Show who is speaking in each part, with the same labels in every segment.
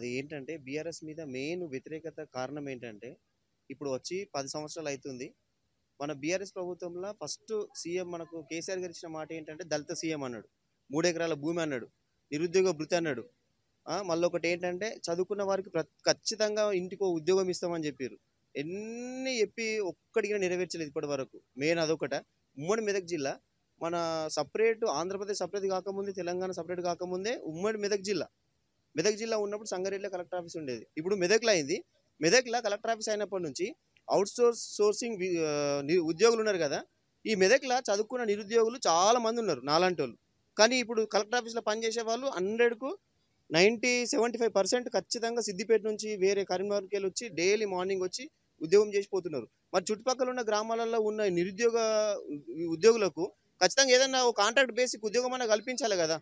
Speaker 1: అది ఏంటంటే బీఆర్ఎస్ మీద మెయిన్ వ్యతిరేకత కారణం ఏంటంటే ఇప్పుడు వచ్చి పది సంవత్సరాలు అవుతుంది మన బీఆర్ఎస్ ప్రభుత్వంలో ఫస్ట్ సీఎం మనకు కేసీఆర్ గారు ఇచ్చిన మాట ఏంటంటే దళిత సీఎం అన్నాడు మూడెకరాల భూమి అన్నాడు నిరుద్యోగ భృతి అన్నాడు మళ్ళీ ఒకటి ఏంటంటే చదువుకున్న వారికి ఖచ్చితంగా ఇంటికి ఉద్యోగం ఇస్తామని చెప్పారు ఎన్ని చెప్పి ఒక్కడికి నెరవేర్చలేదు ఇప్పటి వరకు మెయిన్ అదొకట ఉమ్మడి మెదక్ జిల్లా మన సపరేట్ ఆంధ్రప్రదేశ్ సపరేట్ కాకముందే తెలంగాణ సపరేట్ కాకముందే ఉమ్మడి మెదక్ జిల్లా మెదక్ జిల్లా ఉన్నప్పుడు సంగారెడ్డిలో కలెక్టర్ ఆఫీస్ ఉండేది ఇప్పుడు మెదక్లో అయింది మెదక్లో కలెక్టర్ ఆఫీస్ అయినప్పటి నుంచి అవుట్ సోర్స్ సోర్సింగ్ ఉద్యోగులు ఉన్నారు కదా ఈ మెదక్లో చదువుకున్న నిరుద్యోగులు చాలా మంది ఉన్నారు నాలాంటి వాళ్ళు కానీ ఇప్పుడు కలెక్టర్ ఆఫీస్లో పనిచేసే వాళ్ళు హండ్రెడ్కు నైంటీ సెవెంటీ ఫైవ్ పర్సెంట్ ఖచ్చితంగా సిద్దిపేట నుంచి వేరే కరీంనగర్కి వెళ్ళి వచ్చి డైలీ మార్నింగ్ వచ్చి ఉద్యోగం చేసిపోతున్నారు మరి చుట్టుపక్కల ఉన్న గ్రామాలలో ఉన్న నిరుద్యోగ ఉద్యోగులకు ఖచ్చితంగా ఏదైనా ఒక కాంట్రాక్ట్ బేసిక్ ఉద్యోగం అయినా కల్పించాలి కదా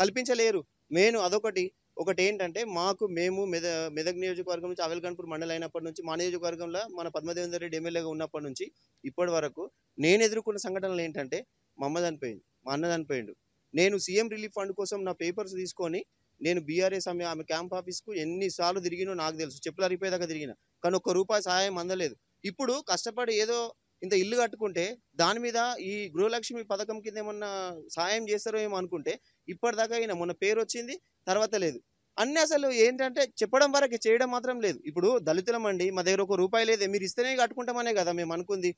Speaker 1: కల్పించలేరు మెయిన్ అదొకటి ఒకటి ఏంటంటే మాకు మేము మెద మెదక్ నియోజకవర్గం నుంచి అవెల్గన్పూర్ మండలం అయినప్పటి నుంచి మా నియోజకవర్గంలో మన పద్మదేవేందర్ రెడ్డి ఎమ్మెల్యేగా ఉన్నప్పటి నుంచి ఇప్పటి వరకు నేను ఎదుర్కొన్న సంఘటనలు ఏంటంటే మా అమ్మ చనిపోయింది మా అన్న చనిపోయిండు నేను సీఎం రిలీఫ్ ఫండ్ కోసం నా పేపర్స్ తీసుకొని నేను బీఆర్ఎస్ ఆమె ఆమె క్యాంప్ ఆఫీస్కు ఎన్నిసార్లు తిరిగినో నాకు తెలుసు చెప్పుల రిపేదాకా తిరిగిన కానీ ఒక్క రూపాయి సహాయం అందలేదు ఇప్పుడు కష్టపడి ఏదో ఇంత ఇల్లు కట్టుకుంటే దాని మీద ఈ గృహలక్ష్మి పథకం కింద ఏమన్నా సాయం చేస్తారో ఏమో అనుకుంటే ఇప్పటిదాకా ఈయన మొన్న పేరు వచ్చింది తర్వాత లేదు అన్నీ అసలు ఏంటంటే చెప్పడం వరకు చేయడం మాత్రం లేదు ఇప్పుడు దళితులం అండి మా దగ్గర ఒక రూపాయి లేదే మీరు ఇస్తేనే కట్టుకుంటామనే కదా మేము అనుకుంది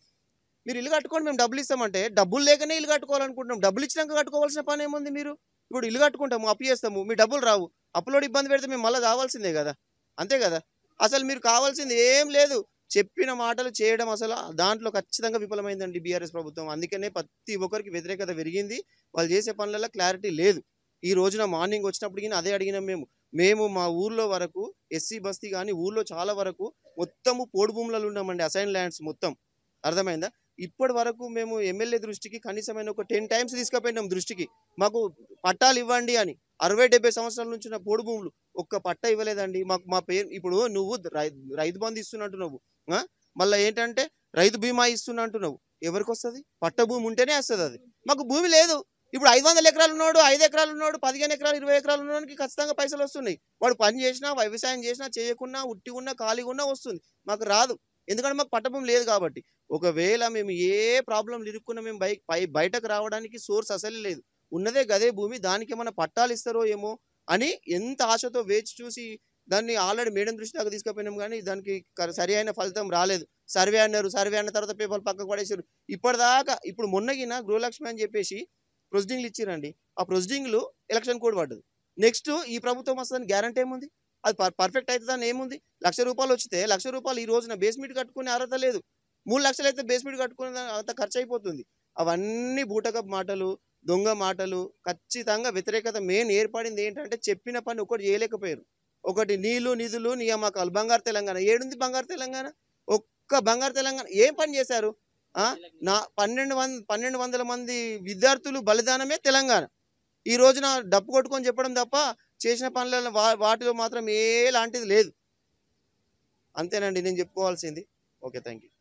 Speaker 1: మీరు ఇల్లు కట్టుకోండి మేము డబ్బులు ఇస్తామంటే డబ్బులు లేకనే ఇల్లు కట్టుకోవాలనుకుంటున్నాం డబ్బులు ఇచ్చినాక కట్టుకోవాల్సిన పని ఏముంది మీరు ఇప్పుడు ఇల్లు కట్టుకుంటాము అప్పు చేస్తాము మీ డబ్బులు రావు అప్పులోడు ఇబ్బంది పెడితే మేము మళ్ళీ రావాల్సిందే కదా అంతే కదా అసలు మీరు కావాల్సింది ఏం లేదు చెప్పిన మాటలు చేయడం అసలు దాంట్లో ఖచ్చితంగా విఫలమైందండి బీఆర్ఎస్ ప్రభుత్వం అందుకనే ప్రతి ఒక్కరికి వ్యతిరేకత పెరిగింది వాళ్ళు చేసే పనులలో క్లారిటీ లేదు ఈ రోజున మార్నింగ్ వచ్చినప్పటికీ అదే అడిగినాం మేము మేము మా ఊర్లో వరకు ఎస్సీ బస్తీ కానీ ఊర్లో చాలా వరకు మొత్తము పోడు భూములలో ఉన్నామండి అసైన్ ల్యాండ్స్ మొత్తం అర్థమైందా ఇప్పటి వరకు మేము ఎమ్మెల్యే దృష్టికి కనీసమైన ఒక టెన్ టైమ్స్ తీసుకుపోయినాం దృష్టికి మాకు పట్టాలు ఇవ్వండి అని అరవై డెబ్బై సంవత్సరాల నుంచి ఉన్న పోడు భూములు ఒక్క పట్ట ఇవ్వలేదండి మాకు మా పేరు ఇప్పుడు నువ్వు రైతు బంధు ఇస్తున్నట్టున్నావు మళ్ళీ ఏంటంటే రైతు బీమా ఇస్తున్నా అంటున్నావు ఎవరికి వస్తుంది పట్ట భూమి ఉంటేనే వస్తుంది అది మాకు భూమి లేదు ఇప్పుడు ఐదు వందల ఎకరాలు ఉన్నాడు ఐదు ఎకరాలు ఉన్నాడు పదిహేను ఎకరాలు ఇరవై ఎకరాలు ఉన్నానికి ఖచ్చితంగా పైసలు వస్తున్నాయి వాడు పని చేసినా వ్యవసాయం చేసినా చేయకున్నా ఉట్టి ఉన్నా ఖాళీగా ఉన్నా వస్తుంది మాకు రాదు ఎందుకంటే మాకు పట్టభం లేదు కాబట్టి ఒకవేళ మేము ఏ ప్రాబ్లం ఇరుక్కున్నా మేము బైక్ బయటకు రావడానికి సోర్స్ అసలు లేదు ఉన్నదే గదే భూమి దానికి ఏమైనా పట్టాలు ఇస్తారో ఏమో అని ఎంత ఆశతో వేచి చూసి దాన్ని ఆల్రెడీ మేడం దృష్టి దాకా తీసుకుపోయినాం కానీ దానికి సరి అయిన ఫలితం రాలేదు సర్వే అన్నారు సర్వే అన్న తర్వాత పేపర్ పక్కకు పడేసారు ఇప్పటిదాకా ఇప్పుడు మొన్నగిన గృహలక్ష్మి అని చెప్పేసి ప్రొసీడింగ్లు ఇచ్చిరండి ఆ ప్రొసీడింగ్లు ఎలక్షన్ కోడ్ పడ్డది నెక్స్ట్ ఈ ప్రభుత్వం వస్తుందని గ్యారంటీ ఏముంది అది పర్ఫెక్ట్ అవుతుందని ఏముంది లక్ష రూపాయలు వచ్చితే లక్ష రూపాయలు ఈ రోజున బేస్మెంట్ కట్టుకునే అర్హత లేదు మూడు లక్షలు అయితే బేస్మెంట్ కట్టుకునే అంత ఖర్చు అయిపోతుంది అవన్నీ బూటకప్ మాటలు దొంగ మాటలు ఖచ్చితంగా వ్యతిరేకత మెయిన్ ఏర్పడింది ఏంటంటే చెప్పిన పని ఒకటి చేయలేకపోయారు ఒకటి నీళ్లు నిధులు నియామకాలు బంగారు తెలంగాణ ఏడుంది బంగారు తెలంగాణ ఒక్క బంగారు తెలంగాణ ఏం పని చేశారు నా పన్నెండు వంద పన్నెండు వందల మంది విద్యార్థులు బలిదానమే తెలంగాణ ఈ రోజున డప్పు కొట్టుకొని చెప్పడం తప్ప చేసిన పనుల వాటిలో మాత్రం ఏ లాంటిది లేదు అంతేనండి నేను చెప్పుకోవాల్సింది ఓకే థ్యాంక్ యూ